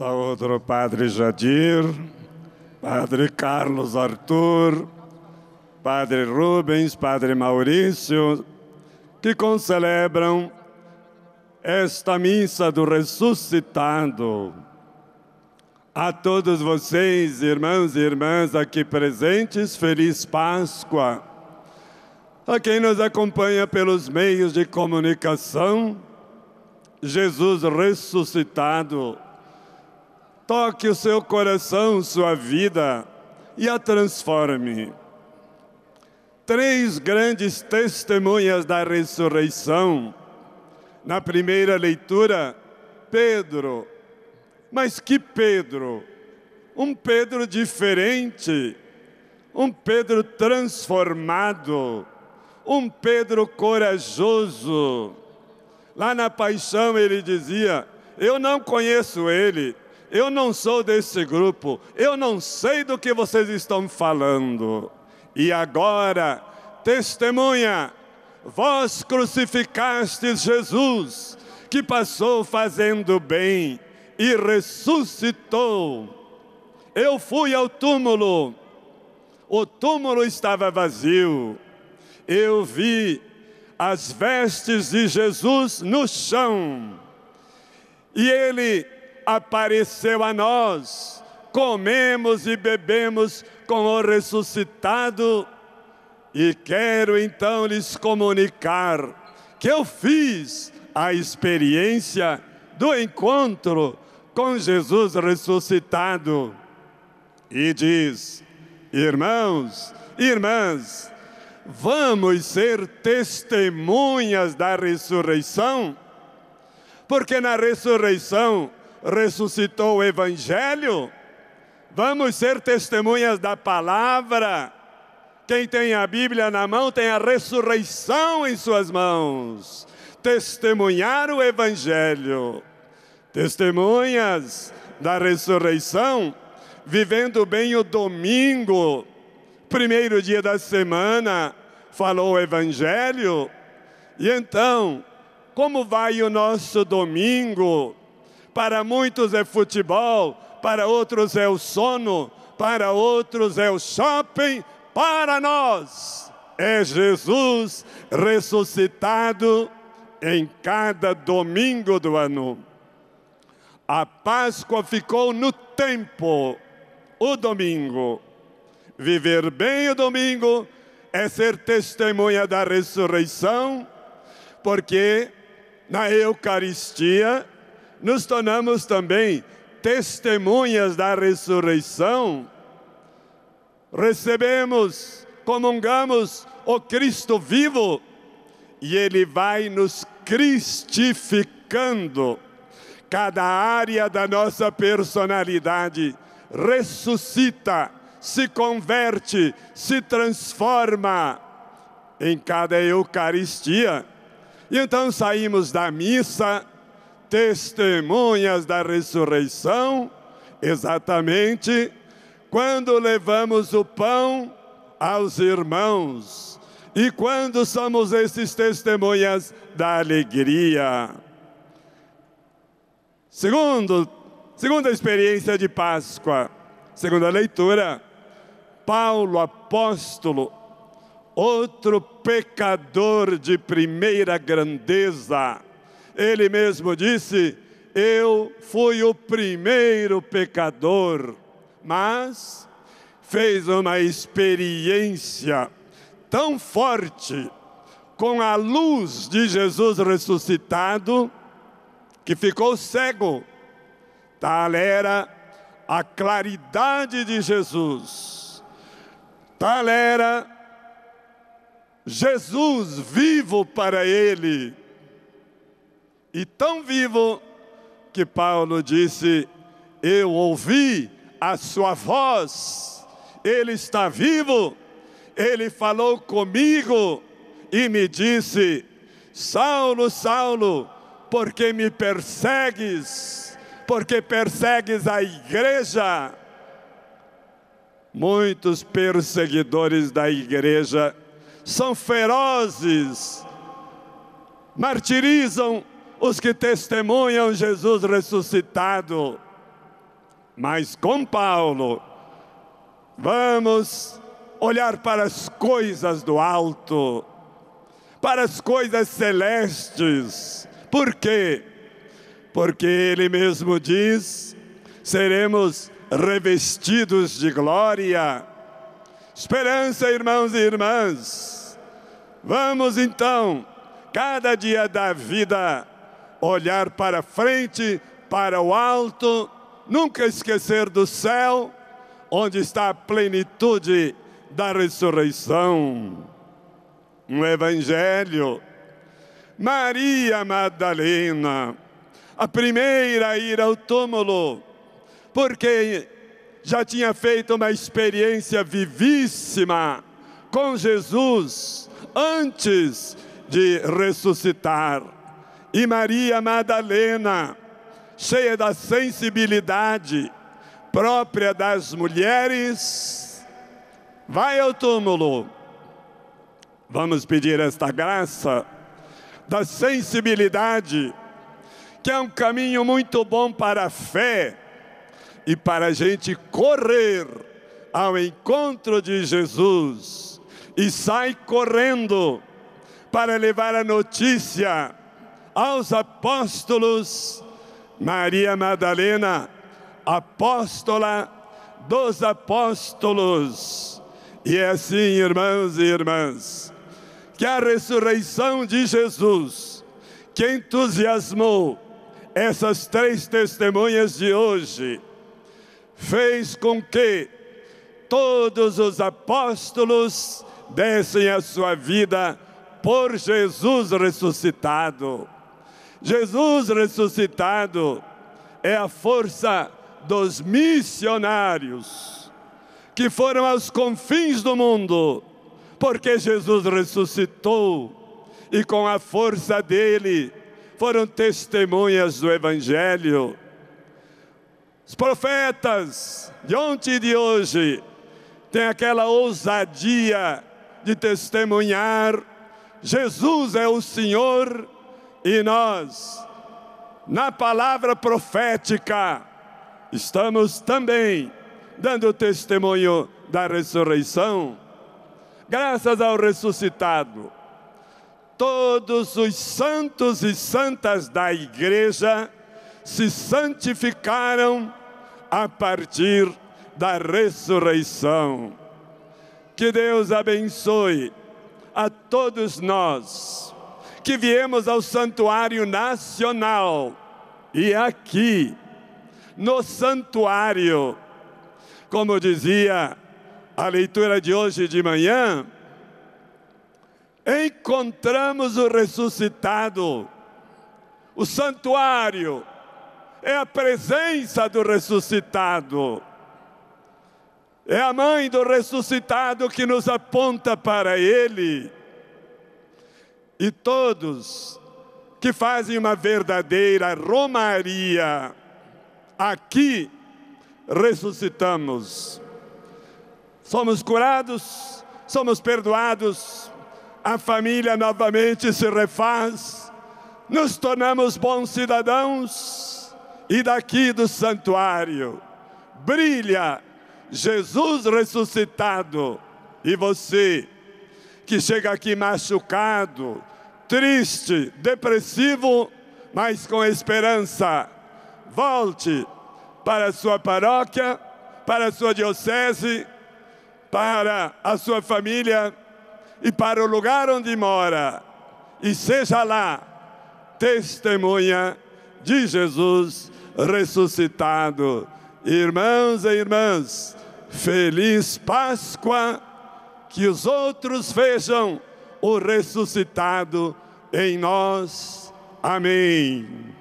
Saúdo o Padre Jadir, Padre Carlos Arthur, Padre Rubens, Padre Maurício, que concelebram esta missa do ressuscitado. A todos vocês, irmãos e irmãs aqui presentes, feliz Páscoa. A quem nos acompanha pelos meios de comunicação, Jesus ressuscitado Toque o seu coração, sua vida e a transforme. Três grandes testemunhas da ressurreição. Na primeira leitura, Pedro. Mas que Pedro? Um Pedro diferente, um Pedro transformado, um Pedro corajoso. Lá na paixão ele dizia: Eu não conheço ele, eu não sou desse grupo, eu não sei do que vocês estão falando. E agora, testemunha, vós crucificastes Jesus, que passou fazendo bem e ressuscitou. Eu fui ao túmulo, o túmulo estava vazio. Eu vi as vestes de Jesus no chão. E ele apareceu a nós, comemos e bebemos com o ressuscitado. E quero então lhes comunicar que eu fiz a experiência do encontro com Jesus ressuscitado. E diz: Irmãos, irmãs, vamos ser testemunhas da ressurreição, porque na ressurreição ressuscitou o Evangelho, vamos ser testemunhas da palavra. Quem tem a Bíblia na mão tem a ressurreição em suas mãos. Testemunhar o Evangelho. Testemunhas da ressurreição, vivendo bem o domingo, primeiro dia da semana, falou o Evangelho. E então, como vai o nosso domingo? Para muitos é futebol, para outros é o sono, para outros é o shopping, para nós é Jesus ressuscitado em cada domingo do ano. A Páscoa ficou no tempo, o domingo. Viver bem o domingo é ser testemunha da ressurreição, porque na Eucaristia nos tornamos também testemunhas da ressurreição, recebemos, comungamos o Cristo vivo e Ele vai nos cristificando. Cada área da nossa personalidade ressuscita, se converte, se transforma em cada Eucaristia. E então saímos da missa testemunhas da ressurreição, exatamente quando levamos o pão aos irmãos e quando somos esses testemunhas da alegria. Segundo, segunda experiência de Páscoa, segunda leitura, Paulo apóstolo, outro pecador de primeira grandeza, ele mesmo disse: Eu fui o primeiro pecador, mas fez uma experiência tão forte com a luz de Jesus ressuscitado que ficou cego. Tal era a claridade de Jesus. Tal era Jesus vivo para ele, e tão vivo que Paulo disse: Eu ouvi a sua voz, ele está vivo, ele falou comigo e me disse: Saulo, Saulo, por que me persegues? Porque persegues a igreja. Muitos perseguidores da igreja são ferozes, martirizam os que testemunham Jesus ressuscitado. Mas com Paulo, vamos olhar para as coisas do alto, para as coisas celestes. Por quê? Porque ele mesmo diz: seremos revestidos de glória. Esperança, irmãos e irmãs. Vamos então, cada dia da vida, olhar para frente, para o alto, nunca esquecer do céu, onde está a plenitude da ressurreição. Um evangelho. Maria Madalena, a primeira a ir ao túmulo, porque já tinha feito uma experiência vivíssima com Jesus antes de ressuscitar e Maria Madalena, cheia da sensibilidade própria das mulheres, vai ao túmulo. Vamos pedir esta graça da sensibilidade, que é um caminho muito bom para a fé e para a gente correr ao encontro de Jesus e sai correndo para levar a notícia aos apóstolos, Maria Madalena, apóstola dos apóstolos. E é assim, irmãos e irmãs, que a ressurreição de Jesus, que entusiasmou essas três testemunhas de hoje, fez com que todos os apóstolos dessem a sua vida por Jesus ressuscitado. Jesus ressuscitado é a força dos missionários que foram aos confins do mundo, porque Jesus ressuscitou e com a força dele foram testemunhas do Evangelho. Os profetas de ontem e de hoje têm aquela ousadia de testemunhar: Jesus é o Senhor e nós, na palavra profética, estamos também dando testemunho da ressurreição, graças ao ressuscitado. Todos os santos e santas da igreja se santificaram a partir da ressurreição. Que Deus abençoe a todos nós que viemos ao Santuário Nacional e aqui, no santuário, como dizia a leitura de hoje de manhã, encontramos o ressuscitado. O santuário é a presença do ressuscitado. É a mãe do ressuscitado que nos aponta para ele e todos que fazem uma verdadeira romaria. Aqui ressuscitamos. Somos curados, somos perdoados, a família novamente se refaz, nos tornamos bons cidadãos e daqui do santuário brilha Jesus ressuscitado. E você que chega aqui machucado, triste, depressivo, mas com esperança. Volte para a sua paróquia, para a sua diocese, para a sua família e para o lugar onde mora. E seja lá testemunha de Jesus ressuscitado. Irmãos e irmãs, feliz Páscoa, que os outros vejam o ressuscitado em nós. Amém.